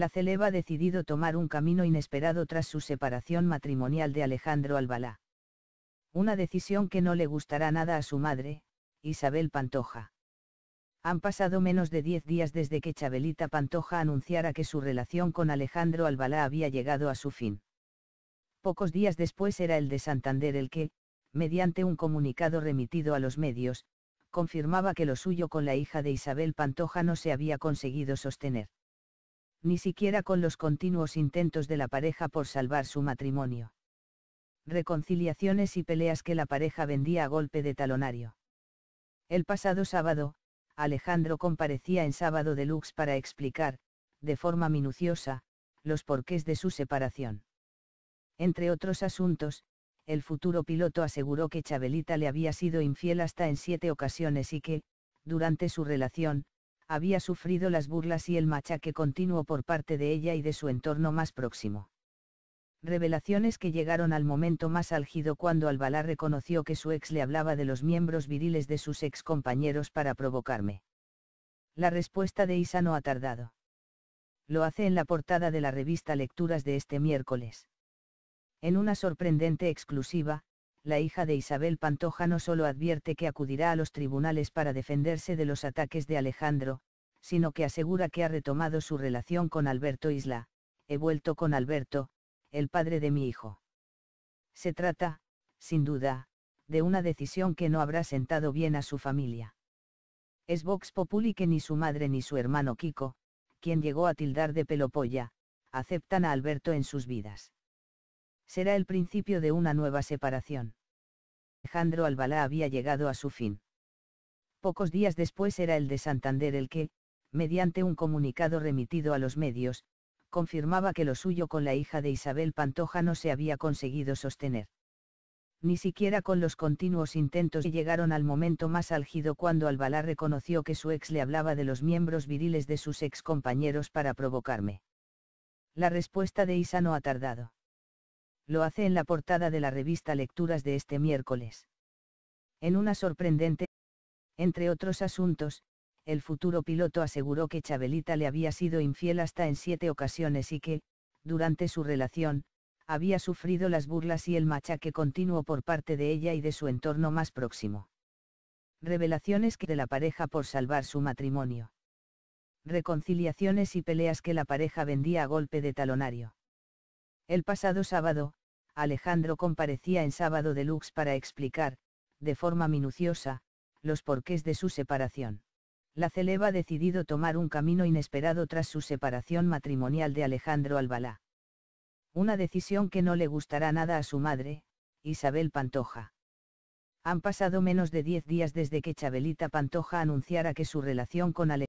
la celeba ha decidido tomar un camino inesperado tras su separación matrimonial de Alejandro Albalá. Una decisión que no le gustará nada a su madre, Isabel Pantoja. Han pasado menos de 10 días desde que Chabelita Pantoja anunciara que su relación con Alejandro Albalá había llegado a su fin. Pocos días después era el de Santander el que, mediante un comunicado remitido a los medios, confirmaba que lo suyo con la hija de Isabel Pantoja no se había conseguido sostener ni siquiera con los continuos intentos de la pareja por salvar su matrimonio. Reconciliaciones y peleas que la pareja vendía a golpe de talonario. El pasado sábado, Alejandro comparecía en Sábado Deluxe para explicar, de forma minuciosa, los porqués de su separación. Entre otros asuntos, el futuro piloto aseguró que Chabelita le había sido infiel hasta en siete ocasiones y que, durante su relación, había sufrido las burlas y el machaque continuo por parte de ella y de su entorno más próximo. Revelaciones que llegaron al momento más álgido cuando Albalá reconoció que su ex le hablaba de los miembros viriles de sus ex compañeros para provocarme. La respuesta de Isa no ha tardado. Lo hace en la portada de la revista Lecturas de este miércoles. En una sorprendente exclusiva, la hija de Isabel Pantoja no solo advierte que acudirá a los tribunales para defenderse de los ataques de Alejandro, sino que asegura que ha retomado su relación con Alberto Isla, he vuelto con Alberto, el padre de mi hijo. Se trata, sin duda, de una decisión que no habrá sentado bien a su familia. Es Vox Populi que ni su madre ni su hermano Kiko, quien llegó a tildar de pelopolla, aceptan a Alberto en sus vidas será el principio de una nueva separación. Alejandro Albalá había llegado a su fin. Pocos días después era el de Santander el que, mediante un comunicado remitido a los medios, confirmaba que lo suyo con la hija de Isabel Pantoja no se había conseguido sostener. Ni siquiera con los continuos intentos llegaron al momento más álgido cuando Albalá reconoció que su ex le hablaba de los miembros viriles de sus ex compañeros para provocarme. La respuesta de Isa no ha tardado lo hace en la portada de la revista Lecturas de este miércoles. En una sorprendente, entre otros asuntos, el futuro piloto aseguró que Chabelita le había sido infiel hasta en siete ocasiones y que, durante su relación, había sufrido las burlas y el machaque continuo por parte de ella y de su entorno más próximo. Revelaciones que de la pareja por salvar su matrimonio. Reconciliaciones y peleas que la pareja vendía a golpe de talonario. El pasado sábado, Alejandro comparecía en Sábado Deluxe para explicar, de forma minuciosa, los porqués de su separación. La Celeba ha decidido tomar un camino inesperado tras su separación matrimonial de Alejandro Albalá. Una decisión que no le gustará nada a su madre, Isabel Pantoja. Han pasado menos de 10 días desde que Chabelita Pantoja anunciara que su relación con Alejandro